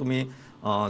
तुम्ही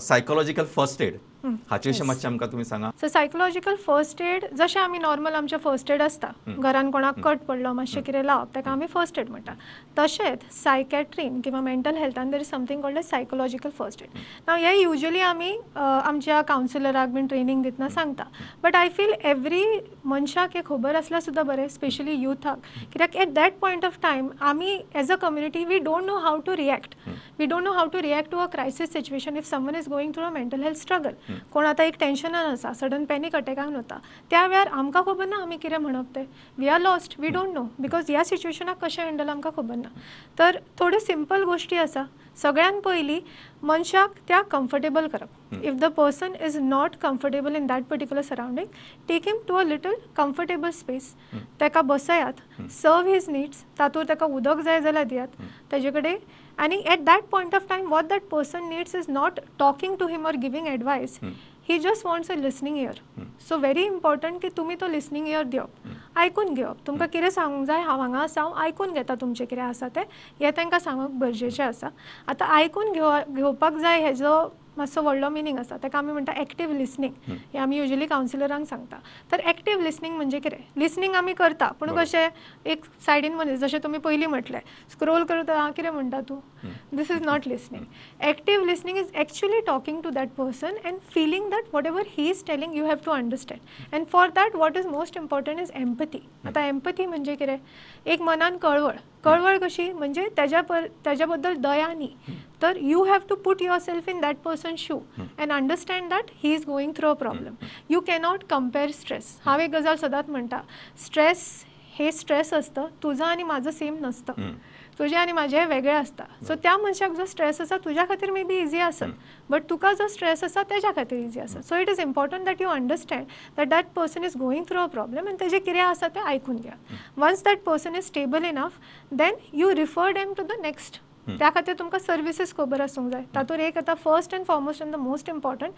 psychological first add हा सांगा सो सायकोलॉजिकल फर्स्ट एड जसे आम्ही नॉर्मल आमच्या फर्स्ट एड आसता घरात कोणाक कट पडलो मातशें कितें लावप ताका आमी फर्स्ट एड म्हणटा तशेंच सायकॅट्रीन किंवा मेंटल हेल्थान there is something called psychological first aid ना हें युजली आम्ही आमच्या कावन्सिलराक बीन ट्रेनिंग दितना सांगता बट आय फील एवरी मनशाक हे खबर असल्या सुद्दां बरें स्पेशली युथाक कित्याक at that point of time आमी as a community we don't know how to react we don't know how to react to a crisis situation if someone is going through a mental health struggle कोण आता एक टेन्शनान आसा sudden panic अटॅकान वता त्या वेळार आमकां खबर ना आमी कितें म्हणप ते we are lost we don't know because ह्या सिच्युएशनाक कशें हँडल आमकां खबर ना तर थोड्यो सिंपल गोश्टी आसा सगळ्यान पयलीं मनशाक त्या कम्फर्टेबल करप if the person is not comfortable in that particular surrounding take him to a little comfortable space ताका बसयात सर्व हीज नीड्स तातूंत ताका उदक जाय जाल्यार दियात ताजे कडेन आणि at that point of time what that person needs is not talking to him or giving advice he just wants a listening ear so very important की तुम्ही तो लिस्नींग इयर दिवप ऐकून घेऊन तुम्हाला hmm. किंवा सांगू जर हा हंगावून घेतात हे त्यांना सांगत गरजेचे आता ऐकून घेऊ हे जो मातसो व्हडलो मिनींग आसा ताका आमी म्हणटा एक्टीव लिसनींग हे आमी युजली कावन्सिलरांक सांगता तर एक्टीव लिसनींग म्हणजे कितें लिसनींग आमी करता पूण कशें एक सायडीन मनीस जशें तुमी पयलीं म्हटलें स्क्रोल करता कितें म्हणटा तूं this is not listening active listening is actually talking to that person and feeling that whatever he is telling you have to understand and for that what is most important is empathy आतां empathy म्हणजे कितें एक मनान कळवळ कळवळ कशी म्हणजे तेज्या पर तेज्या बद्दल दया न्ही तर you have to put yourself in that person shoe and understand that he is going through a problem you cannot compare stress हा एक गजाल सदांच म्हणटा स्ट्रेस हे स्ट्रेस असतं तुझं आणि माझं सेम नसतं hmm. तुझे आणि माझे वेगळे असतं सो त्या मनशाक जो स्ट्रेस असा तुझ्या खातीर मे बी इझी असत बट तुका जो स्ट्रेस असा त्याच्या खातीर इझी आसत so it is important that you understand that that person is going through a problem आणि त्याचे कितें आसा ते ऐकून घ्या once that person is stable enough then you refer them to the next त्या खातीर तुमकां सर्विसीस खबर आसूंक जाय तातूंत एक आतां first and foremost and the most important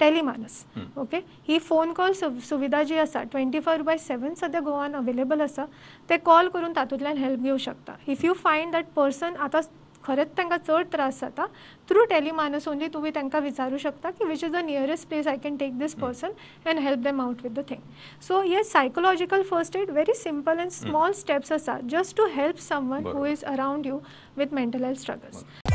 TeleMANAS okay ही फोन कॉल सुविधा जी आसा ट्वेंटी फोर बाय सेवन सद्या गोवान अवेलेबल आसा ते कॉल करून तातूंतल्यान हेल्प घेवंक शकता if you find that person आतां खरंच त्यांना चढ त्रास जाता थ्रू टेलिमानस ओनली तुम्ही त्यांना विचारू शकता की which is the nearest place I can take this person and help them out with the thing so हे psychological first aid very simple and small steps आसा just to help someone who is around you with mental health struggles